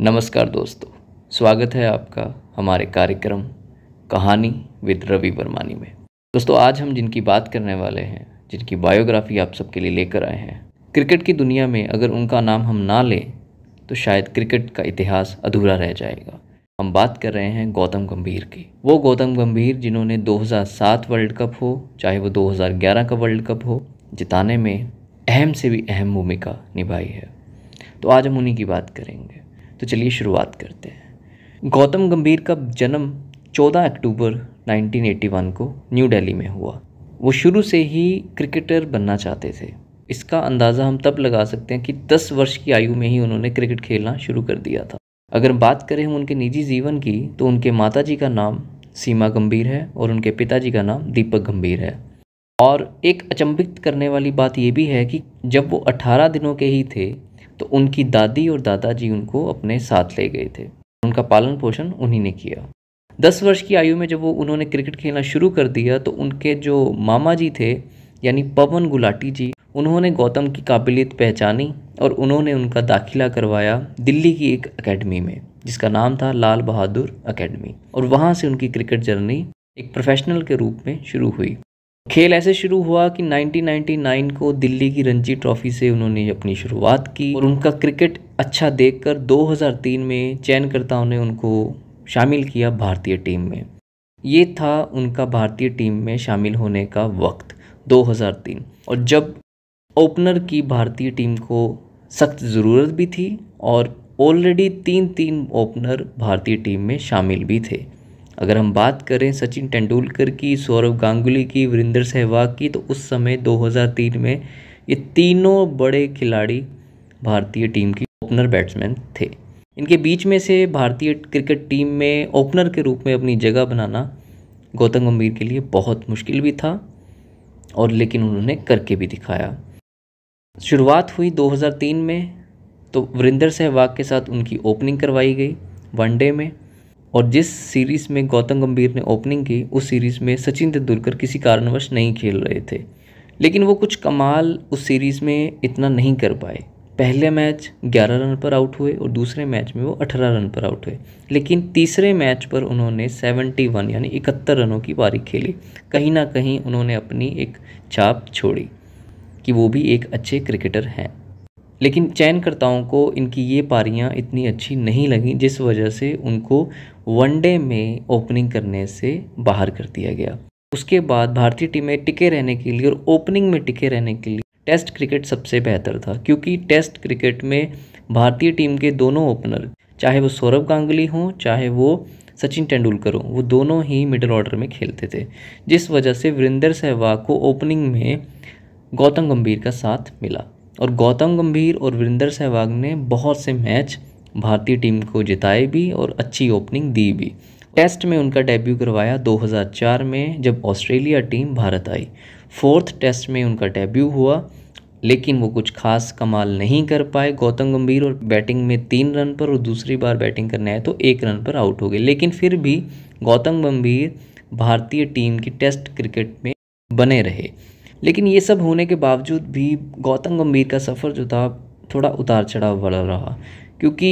नमस्कार दोस्तों स्वागत है आपका हमारे कार्यक्रम कहानी विद रवि वर्मानी में दोस्तों आज हम जिनकी बात करने वाले हैं जिनकी बायोग्राफी आप सबके लिए लेकर आए हैं क्रिकेट की दुनिया में अगर उनका नाम हम ना लें तो शायद क्रिकेट का इतिहास अधूरा रह जाएगा हम बात कर रहे हैं गौतम गंभीर की वो गौतम गंभीर जिन्होंने 2007 वर्ल्ड कप हो चाहे वो 2011 का वर्ल्ड कप हो जिताने में अहम से भी अहम भूमिका निभाई है तो आज हम उन्हीं की बात करेंगे तो चलिए शुरुआत करते हैं गौतम गंभीर का जन्म 14 अक्टूबर 1981 को न्यू दिल्ली में हुआ वो शुरू से ही क्रिकेटर बनना चाहते थे इसका अंदाज़ा हम तब लगा सकते हैं कि 10 वर्ष की आयु में ही उन्होंने क्रिकेट खेलना शुरू कर दिया था अगर बात करें हम उनके निजी जीवन की तो उनके माता जी का नाम सीमा गंभीर है और उनके पिताजी का नाम दीपक गंभीर है और एक अचंभित करने वाली बात यह भी है कि जब वो 18 दिनों के ही थे तो उनकी दादी और दादाजी उनको अपने साथ ले गए थे उनका पालन पोषण उन्हीं ने किया दस वर्ष की आयु में जब वो उन्होंने क्रिकेट खेलना शुरू कर दिया तो उनके जो मामा जी थे यानी पवन गुलाटी जी उन्होंने गौतम की काबिलियत पहचानी और उन्होंने उनका दाखिला करवाया दिल्ली की एक अकेडमी में जिसका नाम था लाल बहादुर अकेडमी और वहाँ से उनकी क्रिकेट जर्नी एक प्रोफेशनल के रूप में शुरू हुई खेल ऐसे शुरू हुआ कि 1999 को दिल्ली की रणजी ट्रॉफी से उन्होंने अपनी शुरुआत की और उनका क्रिकेट अच्छा देखकर 2003 में चयनकर्ताओं ने उनको शामिल किया भारतीय टीम में ये था उनका भारतीय टीम में शामिल होने का वक्त 2003 और जब ओपनर की भारतीय टीम को सख्त ज़रूरत भी थी और ऑलरेडी तीन तीन ओपनर भारतीय टीम में शामिल भी थे अगर हम बात करें सचिन तेंदुलकर की सौरव गांगुली की वीरेंद्र सहवाग की तो उस समय 2003 में ये तीनों बड़े खिलाड़ी भारतीय टीम की ओपनर बैट्समैन थे इनके बीच में से भारतीय क्रिकेट टीम में ओपनर के रूप में अपनी जगह बनाना गौतम गंभीर के लिए बहुत मुश्किल भी था और लेकिन उन्होंने करके भी दिखाया शुरुआत हुई 2003 में तो वरिंदर सहवाग के साथ उनकी ओपनिंग करवाई गई वनडे में और जिस सीरीज़ में गौतम गंभीर ने ओपनिंग की उस सीरीज़ में सचिन तेंदुलकर किसी कारणवश नहीं खेल रहे थे लेकिन वो कुछ कमाल उस सीरीज़ में इतना नहीं कर पाए पहले मैच 11 रन पर आउट हुए और दूसरे मैच में वो 18 रन पर आउट हुए लेकिन तीसरे मैच पर उन्होंने 71 यानी इकहत्तर रनों की पारी खेली कहीं ना कहीं उन्होंने अपनी एक छाप छोड़ी कि वो भी एक अच्छे क्रिकेटर हैं लेकिन चयनकर्ताओं को इनकी ये पारियाँ इतनी अच्छी नहीं लगीं जिस वजह से उनको वनडे में ओपनिंग करने से बाहर कर दिया गया उसके बाद भारतीय टीमें टिके रहने के लिए और ओपनिंग में टिके रहने के लिए टेस्ट क्रिकेट सबसे बेहतर था क्योंकि टेस्ट क्रिकेट में भारतीय टीम के दोनों ओपनर चाहे वो सौरभ गांगुली हों चाहे वो सचिन तेंदुलकर हों वो दोनों ही मिडिल ऑर्डर में खेलते थे जिस वजह से वीरेंद्र सहवाग को ओपनिंग में गौतम गंभीर का साथ मिला और गौतम गंभीर और वीरेंद्र सहवाग ने बहुत से मैच भारतीय टीम को जिताए भी और अच्छी ओपनिंग दी भी टेस्ट में उनका डेब्यू करवाया 2004 में जब ऑस्ट्रेलिया टीम भारत आई फोर्थ टेस्ट में उनका डेब्यू हुआ लेकिन वो कुछ खास कमाल नहीं कर पाए गौतम गंभीर और बैटिंग में तीन रन पर और दूसरी बार बैटिंग करने आए तो एक रन पर आउट हो गए लेकिन फिर भी गौतम गंभीर भारतीय टीम की टेस्ट क्रिकेट में बने रहे लेकिन ये सब होने के बावजूद भी गौतम गंभीर का सफ़र जो था थोड़ा उतार चढ़ाव वाला रहा क्योंकि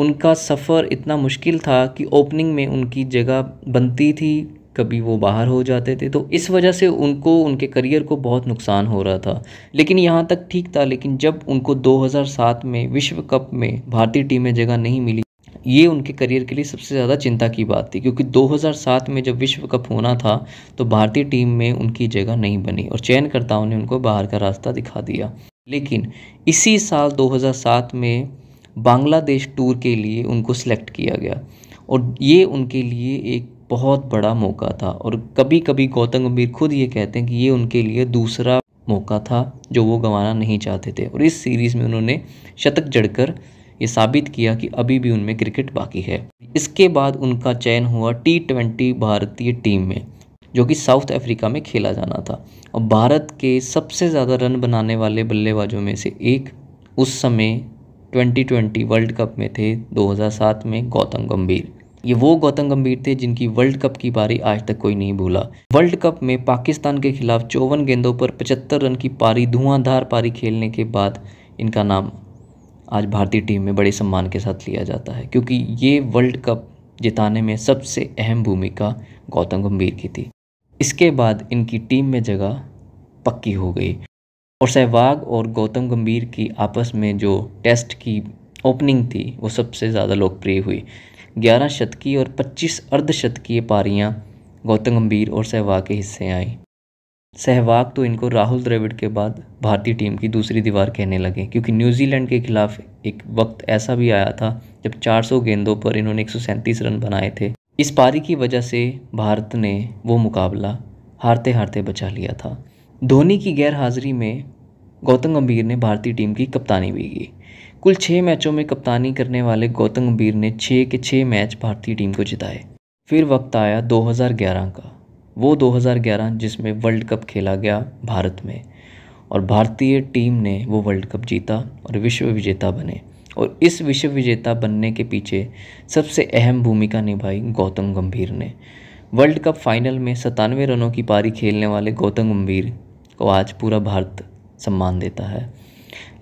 उनका सफ़र इतना मुश्किल था कि ओपनिंग में उनकी जगह बनती थी कभी वो बाहर हो जाते थे तो इस वजह से उनको उनके करियर को बहुत नुकसान हो रहा था लेकिन यहाँ तक ठीक था लेकिन जब उनको 2007 में विश्व कप में भारतीय टीम में जगह नहीं मिली ये उनके करियर के लिए सबसे ज़्यादा चिंता की बात थी क्योंकि 2007 में जब विश्व कप होना था तो भारतीय टीम में उनकी जगह नहीं बनी और चयनकर्ताओं ने उनको बाहर का रास्ता दिखा दिया लेकिन इसी साल 2007 में बांग्लादेश टूर के लिए उनको सिलेक्ट किया गया और ये उनके लिए एक बहुत बड़ा मौका था और कभी कभी गौतम गंभीर खुद ये कहते हैं कि ये उनके लिए दूसरा मौका था जो वो गंवाना नहीं चाहते थे और इस सीरीज़ में उन्होंने शतक जड़कर ये साबित किया कि अभी भी उनमें क्रिकेट बाकी है इसके बाद उनका चयन हुआ टी ट्वेंटी भारतीय टीम में जो कि साउथ अफ्रीका में खेला जाना था और भारत के सबसे ज़्यादा रन बनाने वाले बल्लेबाजों में से एक उस समय 2020 वर्ल्ड कप में थे 2007 में गौतम गंभीर ये वो गौतम गंभीर थे जिनकी वर्ल्ड कप की पारी आज तक कोई नहीं भूला वर्ल्ड कप में पाकिस्तान के खिलाफ चौवन गेंदों पर पचहत्तर रन की पारी धुआंधार पारी खेलने के बाद इनका नाम आज भारतीय टीम में बड़े सम्मान के साथ लिया जाता है क्योंकि ये वर्ल्ड कप जिताने में सबसे अहम भूमिका गौतम गंभीर की थी इसके बाद इनकी टीम में जगह पक्की हो गई और सहवाग और गौतम गंभीर की आपस में जो टेस्ट की ओपनिंग थी वो सबसे ज़्यादा लोकप्रिय हुई 11 शतकी और 25 अर्धशतकीय पारियां गौतम गंभीर और सहवाग के हिस्से आईं सहवाग तो इनको राहुल द्रविड़ के बाद भारतीय टीम की दूसरी दीवार कहने लगे क्योंकि न्यूजीलैंड के खिलाफ एक वक्त ऐसा भी आया था जब 400 गेंदों पर इन्होंने एक रन बनाए थे इस पारी की वजह से भारत ने वो मुकाबला हारते हारते बचा लिया था धोनी की गैर हाजिरी में गौतम गंभीर ने भारतीय टीम की कप्तानी भी की कुल छः मैचों में कप्तानी करने वाले गौतम गंभीर ने छः के छः मैच भारतीय टीम को जिताए फिर वक्त आया 2011 का वो 2011 जिसमें वर्ल्ड कप खेला गया भारत में और भारतीय टीम ने वो वर्ल्ड कप जीता और विश्व विजेता बने और इस विश्व विजेता बनने के पीछे सबसे अहम भूमिका निभाई गौतम गंभीर ने वर्ल्ड कप फाइनल में सतानवे रनों की पारी खेलने वाले गौतम गंभीर को आज पूरा भारत सम्मान देता है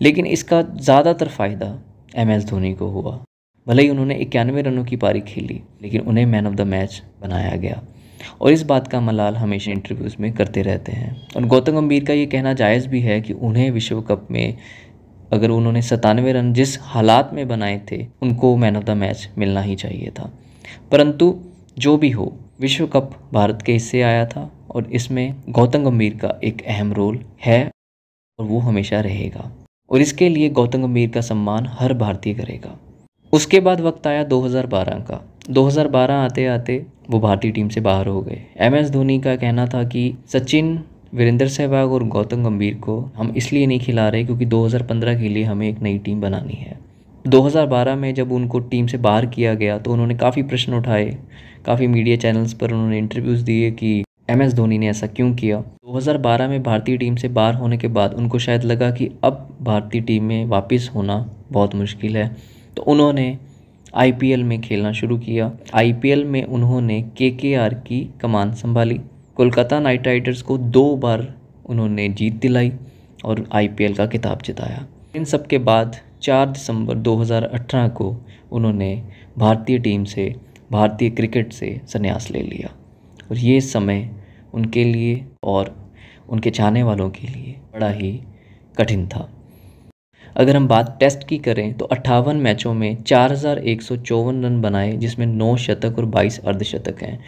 लेकिन इसका ज़्यादातर फ़ायदा एम एस धोनी को हुआ भले ही उन्होंने इक्यानवे रनों की पारी खेली लेकिन उन्हें मैन ऑफ द मैच बनाया गया और इस बात का मलाल हमेशा इंटरव्यूज़ में करते रहते हैं और गौतम गंभीर का ये कहना जायज़ भी है कि उन्हें विश्व कप में अगर उन्होंने सतानवे रन जिस हालात में बनाए थे उनको मैन ऑफ द मैच मिलना ही चाहिए था परंतु जो भी हो विश्व कप भारत के हिस्से आया था और इसमें गौतम गंभीर का एक अहम रोल है और वो हमेशा रहेगा और इसके लिए गौतम गंभीर का सम्मान हर भारतीय करेगा उसके बाद वक्त आया 2012 का 2012 आते आते वो भारतीय टीम से बाहर हो गए एम एस धोनी का कहना था कि सचिन वीरेंद्र सहवाग और गौतम गंभीर को हम इसलिए नहीं खिला रहे क्योंकि 2015 के लिए हमें एक नई टीम बनानी है 2012 में जब उनको टीम से बाहर किया गया तो उन्होंने काफ़ी प्रश्न उठाए काफ़ी मीडिया चैनल्स पर उन्होंने इंटरव्यूज़ दिए कि एम एस धोनी ने ऐसा क्यों किया 2012 में भारतीय टीम से बाहर होने के बाद उनको शायद लगा कि अब भारतीय टीम में वापस होना बहुत मुश्किल है तो उन्होंने आईपीएल में खेलना शुरू किया आईपीएल में उन्होंने केकेआर की कमान संभाली कोलकाता नाइट राइडर्स को दो बार उन्होंने जीत दिलाई और आईपीएल का खिताब जिताया इन सब के बाद 4 दिसंबर 2018 को उन्होंने भारतीय टीम से भारतीय क्रिकेट से संन्यास ले लिया और ये समय उनके लिए और उनके चाहने वालों के लिए बड़ा ही कठिन था अगर हम बात टेस्ट की करें तो अट्ठावन मैचों में चार रन बनाए जिसमें नौ शतक और बाईस अर्धशतक हैं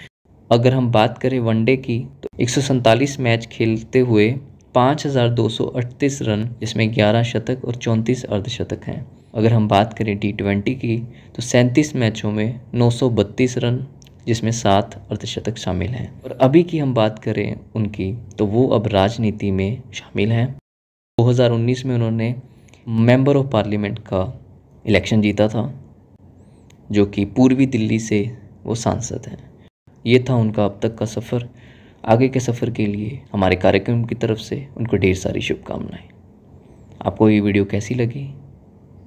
अगर हम बात करें वनडे की तो एक मैच खेलते हुए 5,238 रन जिसमें 11 शतक और 34 अर्धशतक हैं अगर हम बात करें टी ट्वेंटी की तो सैंतीस मैचों में 932 रन जिसमें सात अर्धशतक शामिल हैं और अभी की हम बात करें उनकी तो वो अब राजनीति में शामिल हैं 2019 में उन्होंने मेंबर ऑफ पार्लियामेंट का इलेक्शन जीता था जो कि पूर्वी दिल्ली से वो सांसद हैं ये था उनका अब तक का सफ़र आगे के सफ़र के लिए हमारे कार्यक्रम की तरफ से उनको ढेर सारी शुभकामनाएं आपको ये वीडियो कैसी लगी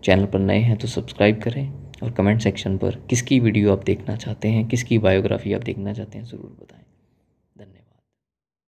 चैनल पर नए हैं तो सब्सक्राइब करें और कमेंट सेक्शन पर किसकी वीडियो आप देखना चाहते हैं किसकी बायोग्राफी आप देखना चाहते हैं ज़रूर बताएं